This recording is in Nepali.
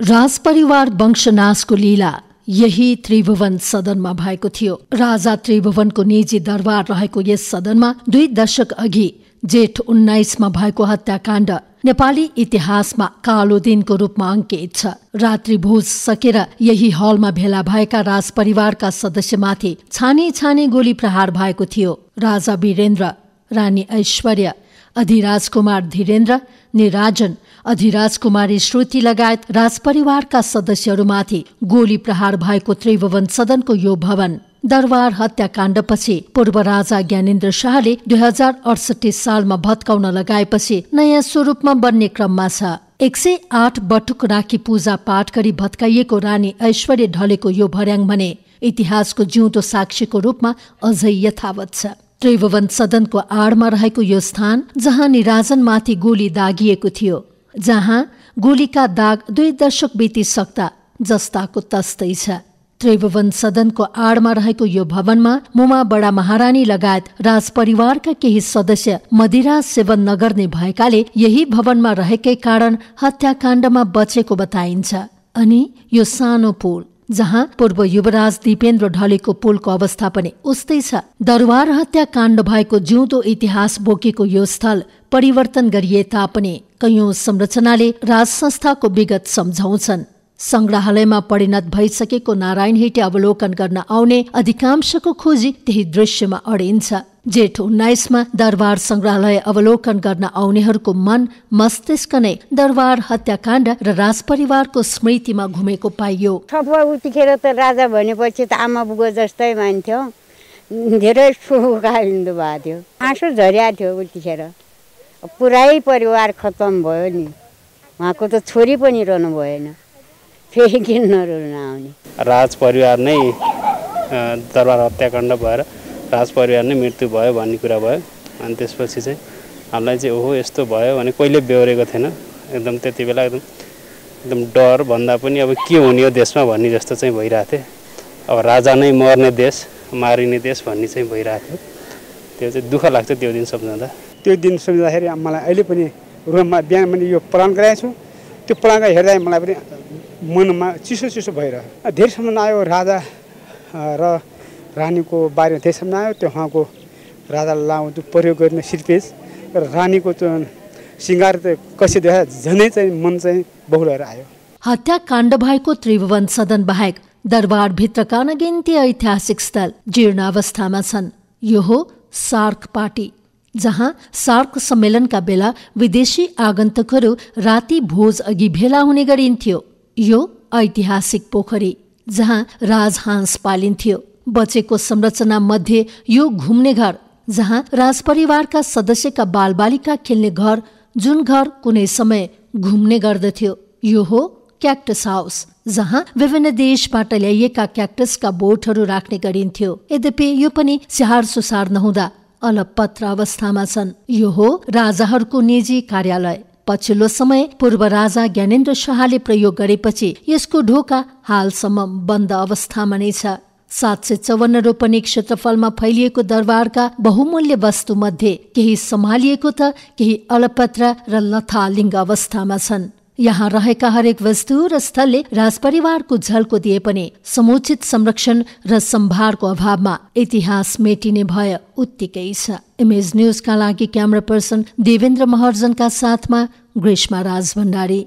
राजपरिवार वंशनाशको लीला यही त्रिभुवन सदनमा भएको थियो राजा त्रिभुवनको निजी दरबार रहेको यस सदनमा दुई दशक अघि जेठ उन्नाइसमा भएको हत्याकाण्ड नेपाली इतिहासमा कालो दिनको रूपमा अङ्कित छ रात्रिभोज सकेर यही हलमा भेला भएका राजपरिवारका सदस्यमाथि छानी छानी गोली प्रहार भएको थियो राजा वीरेन्द्र रानी ऐश्वर्या अधिराज कुमार धीरेन्द्र निराजन अधिराज कुमारी श्रुति लगायत राजपरिवारका सदस्यहरूमाथि गोली प्रहार भएको त्रिभुवन सदनको यो भवन दरबार हत्याकाण्डपछि पूर्व राजा ज्ञानेन्द्र शाहले दुई हजार अडसठी सालमा भत्काउन लगाएपछि नयाँ स्वरूपमा बन्ने क्रममा छ एक सय आठ बटुक राखी पूजा पाठ गरी भत्काइएको रानी ऐश्वर्य ढलेको यो भर्याङ भने इतिहासको जिउँदो साक्षीको रूपमा अझै यथावत छ त्रिभुवन सदनको आडमा रहेको यो स्थान जहाँ निराजनमाथि गोली दागिएको थियो जहाँ गोलीका दाग दुई दशक बितिसक्दा जस्ताको तस्तै छ त्रिभुवन सदनको आडमा रहेको यो भवनमा मुमा बडा महारानी लगायत राजपरिवारका केही सदस्य मदिरा सेवन नगर्ने भएकाले यही भवनमा रहेकै कारण हत्याकाण्डमा बचेको बताइन्छ अनि यो सानो पुल जहाँ पूर्व युवराज दिपेन्द्र ढलेको पुलको अवस्था पनि उस्तै छ दरबार हत्याकाण्ड भएको जिउँदो इतिहास बोकेको यो स्थल परिवर्तन गरिए तापनि कैयौं संरचनाले राज संस्थाको विगत सम्झाउँछन् संग्रहालयमा परिणत भइसकेको नारायण हेटे अवलोकन गर्न आउने अधिकांशको खोजी त्यही दृश्यमा अडिन्छ जेठ उन्नाइसमा दरबार संग्रहालय अवलोकन गर्न आउनेहरूको मन मस्तिष्क नै दरबार हत्याकाण्ड र राजपरिवारको स्मृतिमा घुमेको पाइयो उतिखेर त राजा भनेपछि त आमा बुगो जस्तै मान्थ्यो धेरै सुखिन्दु भएको थियो आँसु झरिया थियो उतिखेर पुरै परिवार खतम भयो नि उहाँको त छोरी पनि रहनु भएन फेरि किन्नहरू नआउने राजपरिवार नै दरबार हत्याकाण्ड भएर राज परिवार नै मृत्यु भयो भन्ने कुरा भयो अनि त्यसपछि चाहिँ हामीलाई चाहिँ ओहो यस्तो भयो भने कहिले बेहोरेको थिएन एकदम त्यति बेला एकदम एकदम डर भन्दा पनि अब के हुने हो देशमा भन्ने जस्तो चाहिँ भइरहेको थियो अब राजा नै मर्ने देश मारिने देश भन्ने चाहिँ भइरहेको थियो त्यो चाहिँ दुःख लाग्छ त्यो दिन सम्झाउँदा त्यो दिन सम्झाउँदाखेरि मलाई अहिले पनि रुममा बिहान मैले यो प्लान गराएको छु त्यो प्लान हेर्दा मलाई पनि मनमा चिसो चिसो भइरह्यो धेरैसम्म आयो राजा र रानीको बारेमा धेरैसम्म आयो त्यो उहाँको राजालाई लाउँदो प्रयोग गर्ने शिल्पेज र रानीको त्यो सिँगार कसै देखा झनै चाहिँ मन चाहिँ बहुलेर आयो हत्याकाण्ड भएको त्रिभुवन सदन बाहेक दरबारभित्रका नगिन्ती ऐतिहासिक स्थल जीर्ण अवस्थामा छन् यो हो सार्क पार्टी जहाँ सार्क सम्मेलनका बेला विदेशी आगन्तुकहरू राति भोज अघि भेला हुने गरिन्थ्यो यो ऐतिहासिक पोखरी जहाँ राजहाँस पालिन्थ्यो बचेको संरचना मध्ये यो घुम्ने घर जहाँ राजपरिवारका सदस्यका बालबालिका खेल्ने घर जुन घर कुनै समय घुम्ने गर्दथ्यो यो हो क्याक्टस हाउस जहाँ विभिन्न देशबाट ल्याइएका क्याक्टसका बोटहरू राख्ने गरिन्थ्यो यद्यपि यो पनि स्याहार सुसार नहुँदा अलपत्र अवस्थामा छन् यो हो राजाहरूको निजी कार्यालय पछिल्लो समय पूर्व राजा ज्ञानेन्द्र शाहले प्रयोग गरेपछि यसको ढोका हालसम्म बन्द अवस्थामा नै छ सात सय चौवन्न रोपनी क्षेत्रफलमा फैलिएको दरबारका बहुमूल्य वस्तुमध्ये केही सम्हालिएको त केही अलपत्र र लथालिङ्ग अवस्थामा छन् यहाँ रहेका हरेक वस्तु र स्थलले राजपरिवारको झल्को दिए पनि समुचित संरक्षण र सम्भारको अभावमा इतिहास मेटिने भय उत्तिकै छ इमेज न्युजका लागि क्यामरा पर्सन देवेन्द्र महर्जनका साथमा ग्रीष्मा राज भण्डारी